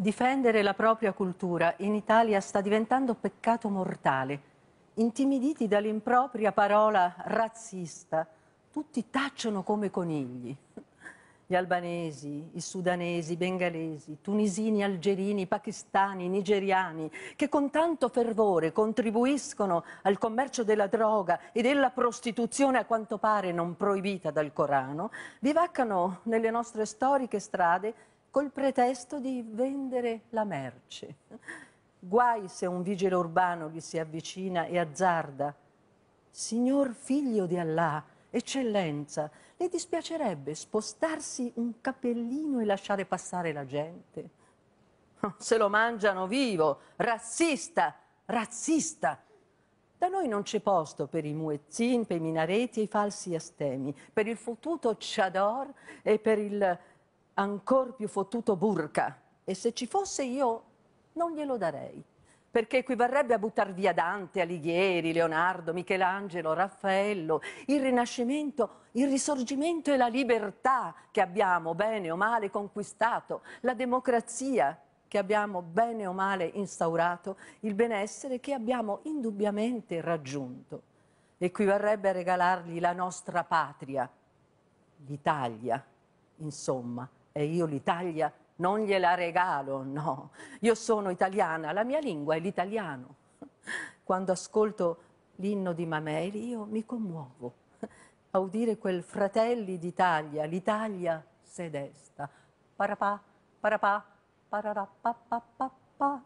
Difendere la propria cultura in Italia sta diventando peccato mortale. Intimiditi dall'impropria parola razzista, tutti tacciono come conigli. Gli albanesi, i sudanesi, i bengalesi, i tunisini, algerini, i pakistani, i nigeriani, che con tanto fervore contribuiscono al commercio della droga e della prostituzione a quanto pare non proibita dal Corano, vivaccano nelle nostre storiche strade col pretesto di vendere la merce. Guai se un vigile urbano gli si avvicina e azzarda. Signor figlio di Allah, eccellenza, le dispiacerebbe spostarsi un capellino e lasciare passare la gente? Se lo mangiano vivo, razzista, razzista. Da noi non c'è posto per i muezzin, per i minareti e i falsi astemi, per il fottuto chador e per il ancor più fottuto burca e se ci fosse io non glielo darei, perché equivarrebbe a buttar via Dante, Alighieri, Leonardo, Michelangelo, Raffaello, il Rinascimento, il Risorgimento e la libertà che abbiamo bene o male conquistato, la democrazia che abbiamo bene o male instaurato, il benessere che abbiamo indubbiamente raggiunto. Equivarrebbe a regalargli la nostra patria, l'Italia, insomma e io l'Italia non gliela regalo, no. Io sono italiana, la mia lingua è l'italiano. Quando ascolto l'inno di Mameli io mi commuovo a udire quel fratelli d'Italia, l'Italia se desta. Parapà, parapà, pararapapapapà.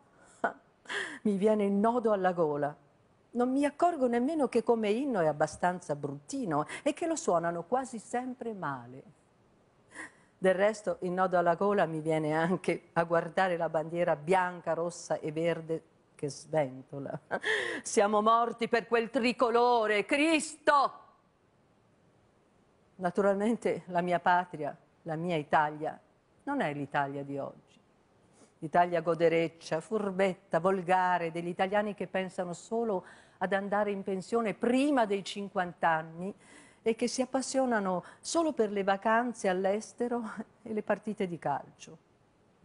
Mi viene il nodo alla gola. Non mi accorgo nemmeno che come inno è abbastanza bruttino e che lo suonano quasi sempre male. Del resto il nodo alla gola mi viene anche a guardare la bandiera bianca, rossa e verde che sventola. Siamo morti per quel tricolore, Cristo! Naturalmente la mia patria, la mia Italia, non è l'Italia di oggi. L'Italia godereccia, furbetta, volgare, degli italiani che pensano solo ad andare in pensione prima dei 50 anni e che si appassionano solo per le vacanze all'estero e le partite di calcio.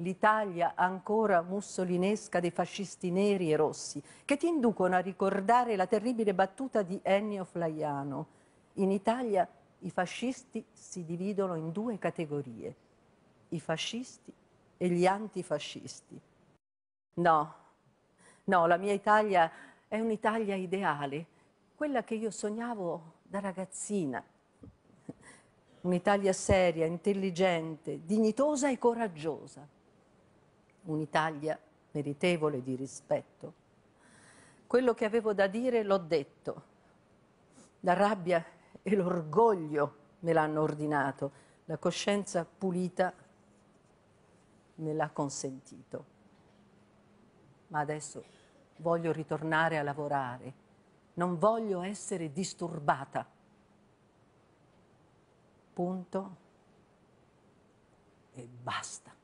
L'Italia ancora mussolinesca dei fascisti neri e rossi, che ti inducono a ricordare la terribile battuta di Ennio Flaiano. In Italia i fascisti si dividono in due categorie, i fascisti e gli antifascisti. No, no, la mia Italia è un'Italia ideale, quella che io sognavo da ragazzina. Un'Italia seria, intelligente, dignitosa e coraggiosa. Un'Italia meritevole di rispetto. Quello che avevo da dire l'ho detto. La rabbia e l'orgoglio me l'hanno ordinato, la coscienza pulita me l'ha consentito. Ma adesso voglio ritornare a lavorare non voglio essere disturbata. Punto. E basta.